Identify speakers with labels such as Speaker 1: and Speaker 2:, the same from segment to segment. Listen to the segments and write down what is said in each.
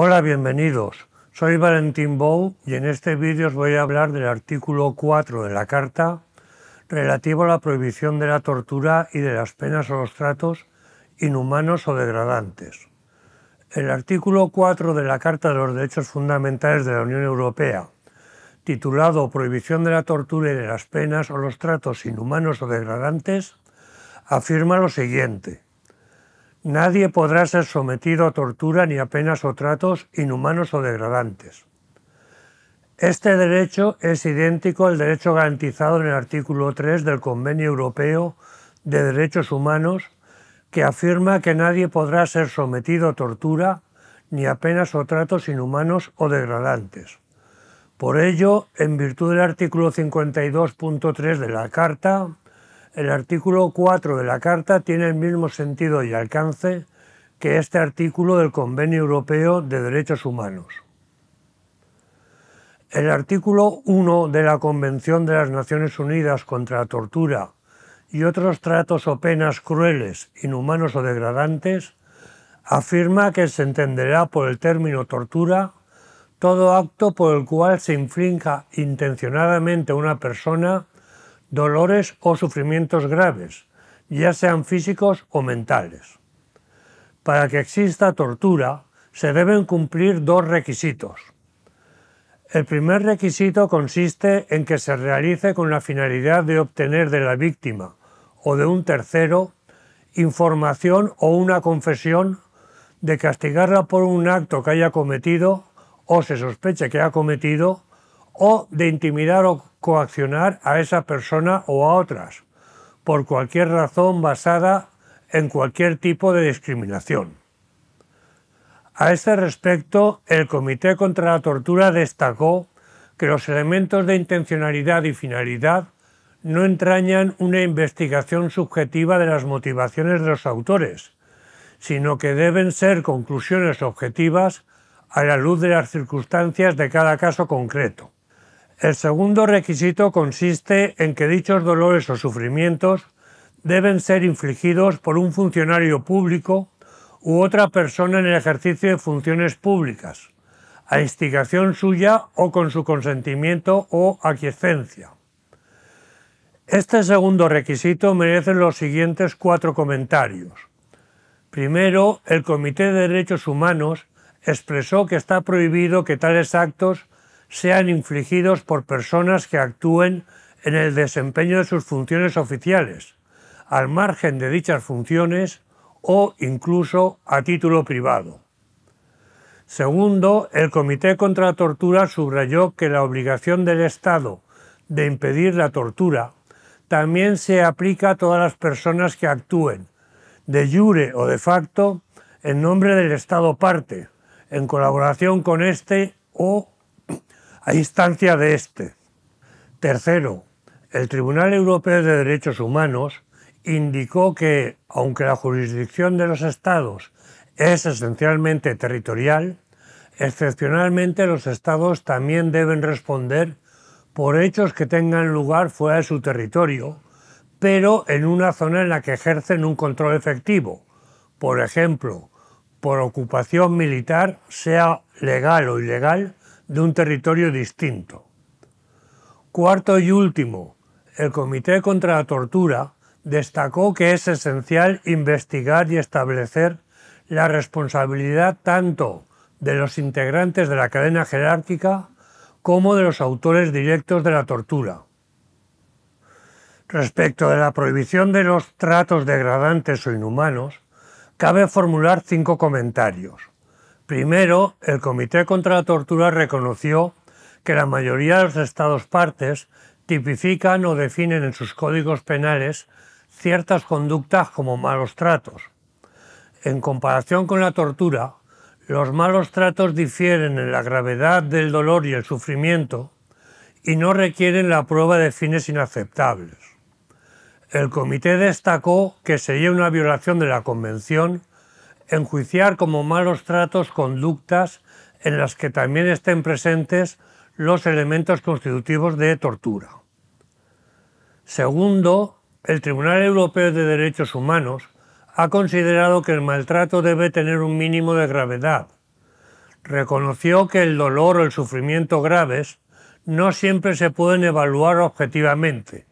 Speaker 1: Hola, bienvenidos. Soy Valentín Bou y en este vídeo os voy a hablar del artículo 4 de la Carta relativo a la prohibición de la tortura y de las penas o los tratos inhumanos o degradantes. El artículo 4 de la Carta de los Derechos Fundamentales de la Unión Europea, titulado Prohibición de la tortura y de las penas o los tratos inhumanos o degradantes, afirma lo siguiente. Nadie podrá ser sometido a tortura ni a penas o tratos inhumanos o degradantes. Este derecho es idéntico al derecho garantizado en el artículo 3 del Convenio Europeo de Derechos Humanos, que afirma que nadie podrá ser sometido a tortura ni a penas o tratos inhumanos o degradantes. Por ello, en virtud del artículo 52.3 de la Carta, el artículo 4 de la Carta tiene el mismo sentido y alcance que este artículo del Convenio Europeo de Derechos Humanos. El artículo 1 de la Convención de las Naciones Unidas contra la Tortura y otros tratos o penas crueles, inhumanos o degradantes, afirma que se entenderá por el término tortura todo acto por el cual se inflinja intencionadamente a una persona dolores o sufrimientos graves, ya sean físicos o mentales. Para que exista tortura, se deben cumplir dos requisitos. El primer requisito consiste en que se realice con la finalidad de obtener de la víctima o de un tercero información o una confesión de castigarla por un acto que haya cometido o se sospeche que ha cometido o de intimidar o coaccionar a esa persona o a otras, por cualquier razón basada en cualquier tipo de discriminación. A este respecto, el Comité contra la Tortura destacó que los elementos de intencionalidad y finalidad no entrañan una investigación subjetiva de las motivaciones de los autores, sino que deben ser conclusiones objetivas a la luz de las circunstancias de cada caso concreto. El segundo requisito consiste en que dichos dolores o sufrimientos deben ser infligidos por un funcionario público u otra persona en el ejercicio de funciones públicas, a instigación suya o con su consentimiento o aquiescencia. Este segundo requisito merece los siguientes cuatro comentarios. Primero, el Comité de Derechos Humanos expresó que está prohibido que tales actos sean infligidos por personas que actúen en el desempeño de sus funciones oficiales, al margen de dichas funciones o incluso a título privado. Segundo, el Comité contra la Tortura subrayó que la obligación del Estado de impedir la tortura también se aplica a todas las personas que actúen, de jure o de facto, en nombre del Estado parte, en colaboración con este o a instancia de este. Tercero, el Tribunal Europeo de Derechos Humanos indicó que, aunque la jurisdicción de los Estados es esencialmente territorial, excepcionalmente los Estados también deben responder por hechos que tengan lugar fuera de su territorio, pero en una zona en la que ejercen un control efectivo, por ejemplo, por ocupación militar, sea legal o ilegal, de un territorio distinto. Cuarto y último, el Comité contra la Tortura destacó que es esencial investigar y establecer la responsabilidad tanto de los integrantes de la cadena jerárquica como de los autores directos de la tortura. Respecto de la prohibición de los tratos degradantes o inhumanos, cabe formular cinco comentarios. Primero, el Comité contra la Tortura reconoció que la mayoría de los Estados partes tipifican o definen en sus códigos penales ciertas conductas como malos tratos. En comparación con la tortura, los malos tratos difieren en la gravedad del dolor y el sufrimiento y no requieren la prueba de fines inaceptables. El comité destacó que sería una violación de la Convención enjuiciar como malos tratos conductas en las que también estén presentes los elementos constitutivos de tortura. Segundo, el Tribunal Europeo de Derechos Humanos ha considerado que el maltrato debe tener un mínimo de gravedad. Reconoció que el dolor o el sufrimiento graves no siempre se pueden evaluar objetivamente.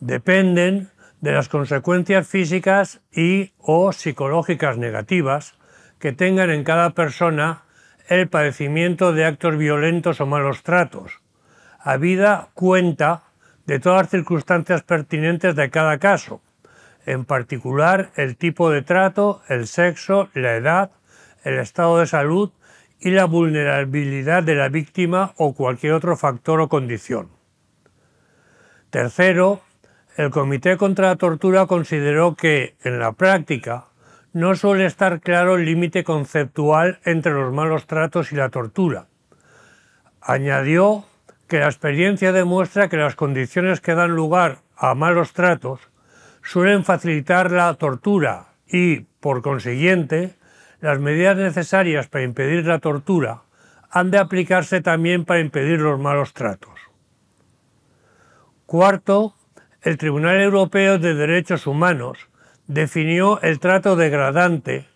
Speaker 1: Dependen de las consecuencias físicas y o psicológicas negativas que tengan en cada persona el padecimiento de actos violentos o malos tratos, habida cuenta de todas las circunstancias pertinentes de cada caso, en particular el tipo de trato, el sexo, la edad, el estado de salud y la vulnerabilidad de la víctima o cualquier otro factor o condición. Tercero, el Comité contra la Tortura consideró que, en la práctica, no suele estar claro el límite conceptual entre los malos tratos y la tortura. Añadió que la experiencia demuestra que las condiciones que dan lugar a malos tratos suelen facilitar la tortura y, por consiguiente, las medidas necesarias para impedir la tortura han de aplicarse también para impedir los malos tratos. Cuarto, el Tribunal Europeo de Derechos Humanos definió el trato degradante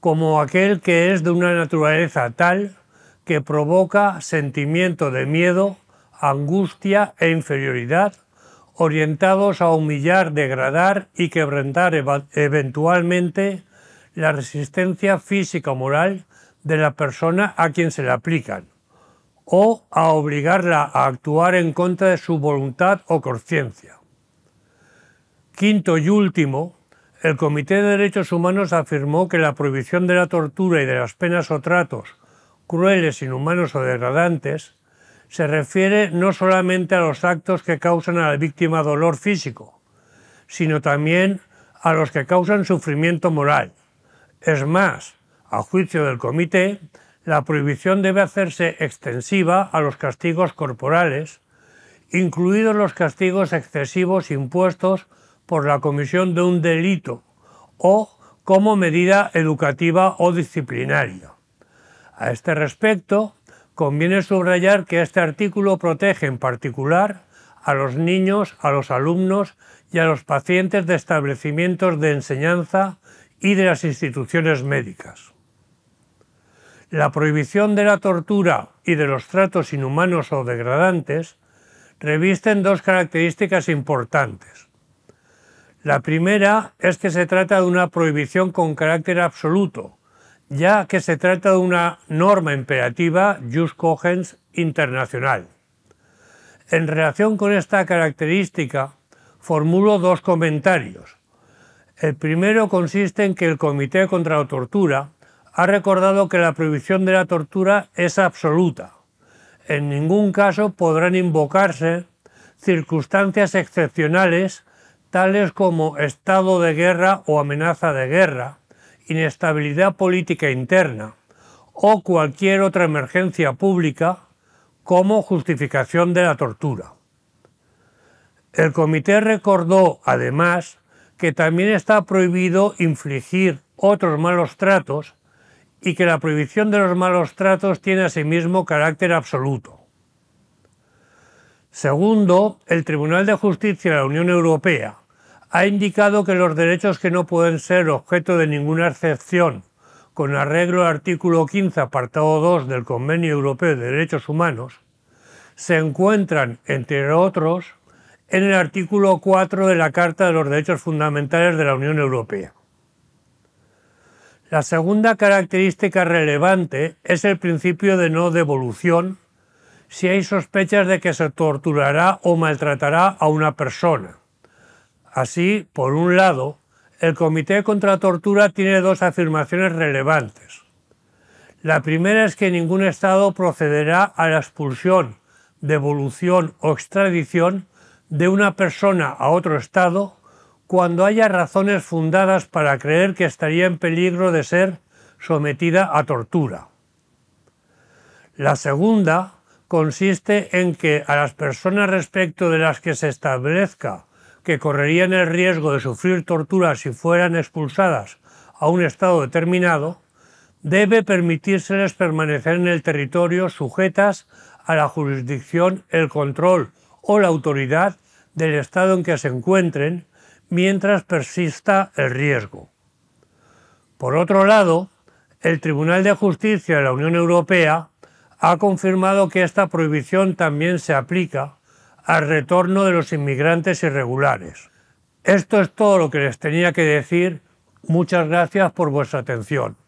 Speaker 1: como aquel que es de una naturaleza tal que provoca sentimiento de miedo, angustia e inferioridad, orientados a humillar, degradar y quebrantar eventualmente la resistencia física o moral de la persona a quien se le aplican, o a obligarla a actuar en contra de su voluntad o conciencia. Quinto y último, el Comité de Derechos Humanos afirmó que la prohibición de la tortura y de las penas o tratos crueles, inhumanos o degradantes se refiere no solamente a los actos que causan a la víctima dolor físico, sino también a los que causan sufrimiento moral. Es más, a juicio del comité, la prohibición debe hacerse extensiva a los castigos corporales, incluidos los castigos excesivos impuestos por la comisión de un delito o como medida educativa o disciplinaria. A este respecto, conviene subrayar que este artículo protege en particular a los niños, a los alumnos y a los pacientes de establecimientos de enseñanza y de las instituciones médicas. La prohibición de la tortura y de los tratos inhumanos o degradantes revisten dos características importantes. La primera es que se trata de una prohibición con carácter absoluto, ya que se trata de una norma imperativa jus cogens internacional. En relación con esta característica, formulo dos comentarios. El primero consiste en que el Comité contra la Tortura ha recordado que la prohibición de la tortura es absoluta. En ningún caso podrán invocarse circunstancias excepcionales tales como estado de guerra o amenaza de guerra, inestabilidad política interna o cualquier otra emergencia pública como justificación de la tortura. El comité recordó, además, que también está prohibido infligir otros malos tratos y que la prohibición de los malos tratos tiene asimismo carácter absoluto. Segundo, el Tribunal de Justicia de la Unión Europea ha indicado que los derechos que no pueden ser objeto de ninguna excepción, con arreglo al artículo 15, apartado 2 del Convenio Europeo de Derechos Humanos, se encuentran, entre otros, en el artículo 4 de la Carta de los Derechos Fundamentales de la Unión Europea. La segunda característica relevante es el principio de no devolución si hay sospechas de que se torturará o maltratará a una persona Así, por un lado, el Comité contra la Tortura tiene dos afirmaciones relevantes. La primera es que ningún Estado procederá a la expulsión, devolución o extradición de una persona a otro Estado cuando haya razones fundadas para creer que estaría en peligro de ser sometida a tortura. La segunda consiste en que a las personas respecto de las que se establezca que correrían el riesgo de sufrir torturas si fueran expulsadas a un estado determinado, debe permitírseles permanecer en el territorio sujetas a la jurisdicción, el control o la autoridad del estado en que se encuentren mientras persista el riesgo. Por otro lado, el Tribunal de Justicia de la Unión Europea ha confirmado que esta prohibición también se aplica al retorno de los inmigrantes irregulares. Esto es todo lo que les tenía que decir. Muchas gracias por vuestra atención.